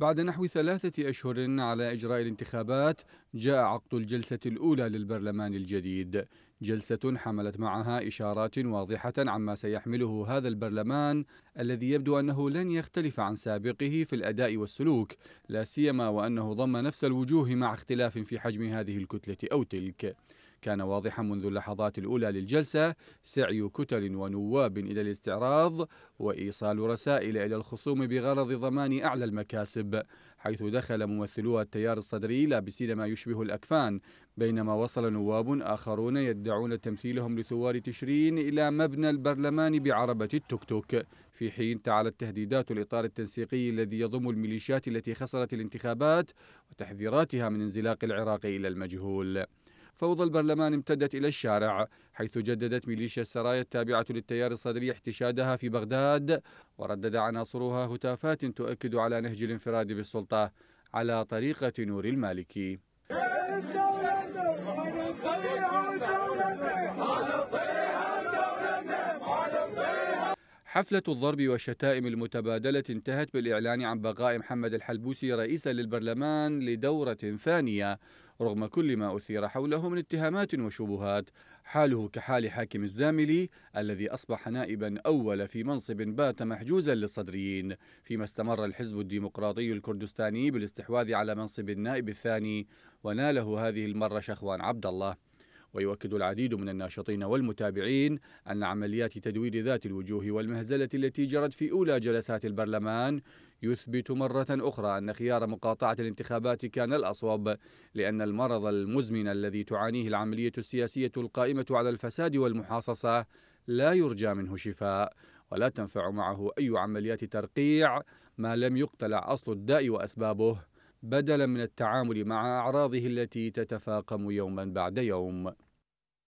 بعد نحو ثلاثة أشهر على إجراء الانتخابات جاء عقد الجلسة الأولى للبرلمان الجديد جلسة حملت معها إشارات واضحة عما سيحمله هذا البرلمان الذي يبدو أنه لن يختلف عن سابقه في الأداء والسلوك لا سيما وأنه ضم نفس الوجوه مع اختلاف في حجم هذه الكتلة أو تلك كان واضحا منذ اللحظات الأولى للجلسة سعي كتل ونواب إلى الاستعراض وإيصال رسائل إلى الخصوم بغرض ضمان أعلى المكاسب حيث دخل ممثلوها التيار الصدري لابسين ما يشبه الأكفان بينما وصل نواب آخرون يدعون تمثيلهم لثوار تشرين إلى مبنى البرلمان بعربة توك في حين تعالت تهديدات الإطار التنسيقي الذي يضم الميليشيات التي خسرت الانتخابات وتحذيراتها من انزلاق العراق إلى المجهول فوضى البرلمان امتدت إلى الشارع حيث جددت ميليشيا السرايا التابعة للتيار الصدري احتشادها في بغداد وردد عناصرها هتافات تؤكد على نهج الانفراد بالسلطة على طريقة نور المالكي حفلة الضرب والشتائم المتبادلة انتهت بالإعلان عن بقاء محمد الحلبوسي رئيسا للبرلمان لدورة ثانية رغم كل ما أثير حوله من اتهامات وشبهات حاله كحال حاكم الزاملي الذي أصبح نائبا أول في منصب بات محجوزا للصدريين فيما استمر الحزب الديمقراطي الكردستاني بالاستحواذ على منصب النائب الثاني وناله هذه المرة شخوان عبد الله ويؤكد العديد من الناشطين والمتابعين أن عمليات تدوير ذات الوجوه والمهزلة التي جرت في أولى جلسات البرلمان يثبت مرة أخرى أن خيار مقاطعة الانتخابات كان الأصوب لأن المرض المزمن الذي تعانيه العملية السياسية القائمة على الفساد والمحاصصة لا يرجى منه شفاء ولا تنفع معه أي عمليات ترقيع ما لم يقتلع أصل الداء وأسبابه بدلا من التعامل مع أعراضه التي تتفاقم يوما بعد يوم